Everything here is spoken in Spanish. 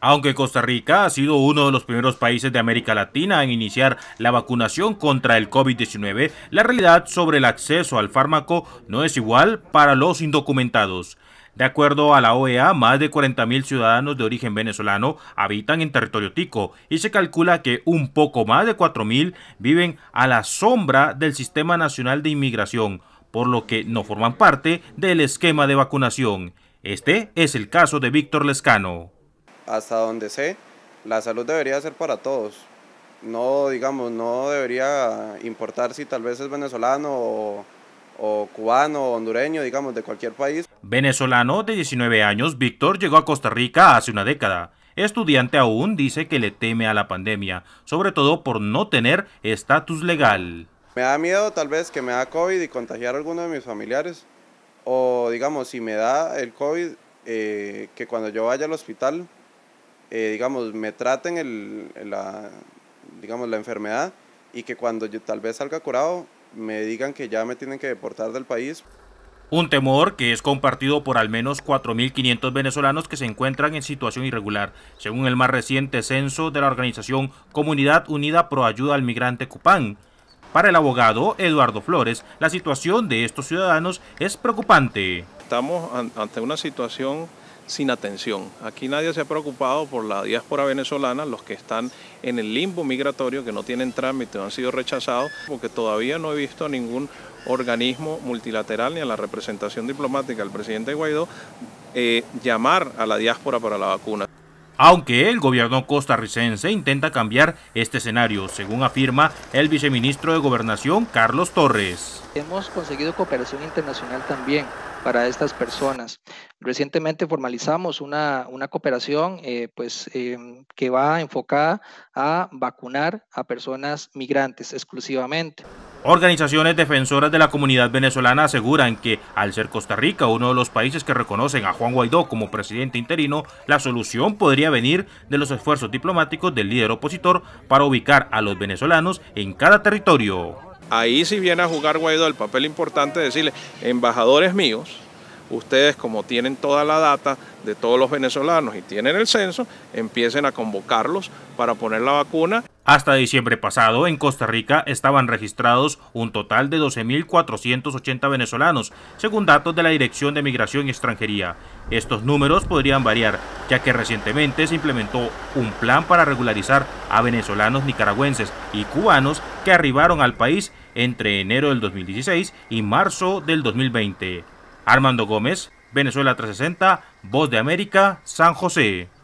Aunque Costa Rica ha sido uno de los primeros países de América Latina en iniciar la vacunación contra el COVID-19, la realidad sobre el acceso al fármaco no es igual para los indocumentados. De acuerdo a la OEA, más de 40.000 ciudadanos de origen venezolano habitan en territorio tico y se calcula que un poco más de 4.000 viven a la sombra del Sistema Nacional de Inmigración, por lo que no forman parte del esquema de vacunación. Este es el caso de Víctor Lescano hasta donde sé, la salud debería ser para todos. No, digamos, no debería importar si tal vez es venezolano o, cubano o hondureño, digamos, de cualquier país. Venezolano de 19 años, Víctor llegó a Costa Rica hace una década. Estudiante aún dice que le teme a la pandemia, sobre todo por no tener estatus legal. Me da miedo tal vez que me da COVID y contagiar a alguno de mis familiares. O digamos, si me da el COVID, eh, que cuando yo vaya al hospital eh, digamos, me traten el, la, digamos, la enfermedad y que cuando tal vez salga curado me digan que ya me tienen que deportar del país. Un temor que es compartido por al menos 4.500 venezolanos que se encuentran en situación irregular, según el más reciente censo de la organización Comunidad Unida Pro Ayuda al Migrante Cupán. Para el abogado Eduardo Flores, la situación de estos ciudadanos es preocupante. Estamos ante una situación sin atención. Aquí nadie se ha preocupado por la diáspora venezolana, los que están en el limbo migratorio, que no tienen trámite, han sido rechazados, porque todavía no he visto a ningún organismo multilateral ni a la representación diplomática del presidente Guaidó eh, llamar a la diáspora para la vacuna. Aunque el gobierno costarricense intenta cambiar este escenario, según afirma el viceministro de Gobernación, Carlos Torres. Hemos conseguido cooperación internacional también para estas personas. Recientemente formalizamos una, una cooperación eh, pues, eh, que va enfocada a vacunar a personas migrantes exclusivamente. Organizaciones defensoras de la comunidad venezolana aseguran que, al ser Costa Rica uno de los países que reconocen a Juan Guaidó como presidente interino, la solución podría venir de los esfuerzos diplomáticos del líder opositor para ubicar a los venezolanos en cada territorio. Ahí si viene a jugar Guaidó el papel importante de decirle, embajadores míos, ustedes como tienen toda la data de todos los venezolanos y tienen el censo, empiecen a convocarlos para poner la vacuna. Hasta diciembre pasado, en Costa Rica estaban registrados un total de 12.480 venezolanos, según datos de la Dirección de Migración y Extranjería. Estos números podrían variar, ya que recientemente se implementó un plan para regularizar a venezolanos, nicaragüenses y cubanos que arribaron al país entre enero del 2016 y marzo del 2020. Armando Gómez, Venezuela 360, Voz de América, San José.